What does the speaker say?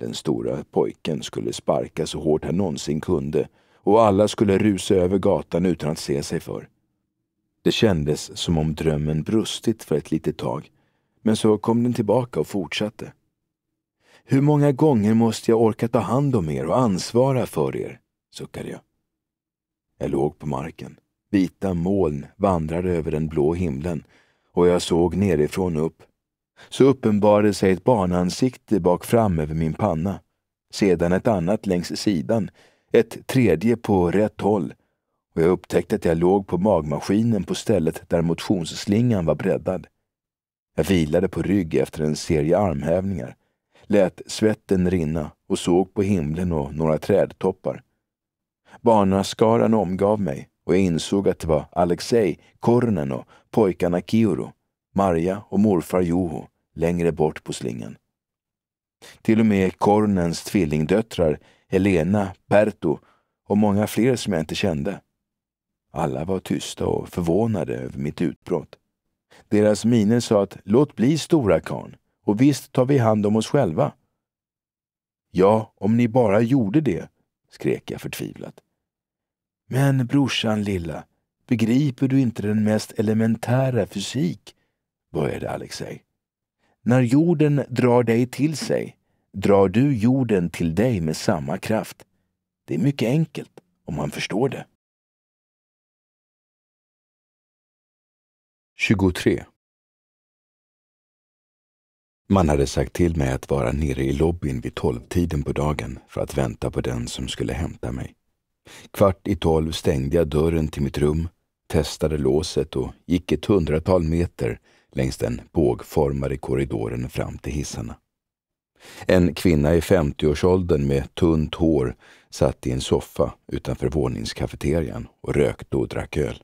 Den stora pojken skulle sparka så hårt han någonsin kunde och alla skulle rusa över gatan utan att se sig för. Det kändes som om drömmen brustit för ett litet tag, men så kom den tillbaka och fortsatte. Hur många gånger måste jag orka ta hand om er och ansvara för er? suckade jag. Jag låg på marken. Vita moln vandrade över den blå himlen och jag såg nerifrån upp så uppenbarade sig ett barnansikte bak fram över min panna, sedan ett annat längs sidan, ett tredje på rätt håll och jag upptäckte att jag låg på magmaskinen på stället där motionsslingan var breddad. Jag vilade på rygg efter en serie armhävningar, lät svetten rinna och såg på himlen och några trädtoppar. Barnaskaran omgav mig och jag insåg att det var Alexej, Kornen och pojkarna Kioro, Marja och morfar Juho längre bort på slingan. Till och med Kornens tvillingdöttrar, Helena, Perto och många fler som jag inte kände. Alla var tysta och förvånade över mitt utbrott. Deras miner sa att låt bli stora karn och visst tar vi hand om oss själva. Ja, om ni bara gjorde det, skrek jag förtvivlat. Men brorsan lilla, begriper du inte den mest elementära fysik? började Alexej. När jorden drar dig till sig drar du jorden till dig med samma kraft. Det är mycket enkelt om man förstår det. 23. Man hade sagt till mig att vara nere i lobbyn vid tolvtiden på dagen för att vänta på den som skulle hämta mig. Kvart i tolv stängde jag dörren till mitt rum, testade låset och gick ett hundratal meter längs den bågformade korridoren fram till hissarna. En kvinna i 50-årsåldern med tunt hår satt i en soffa utanför våningskafeterian och rökte och drack öl.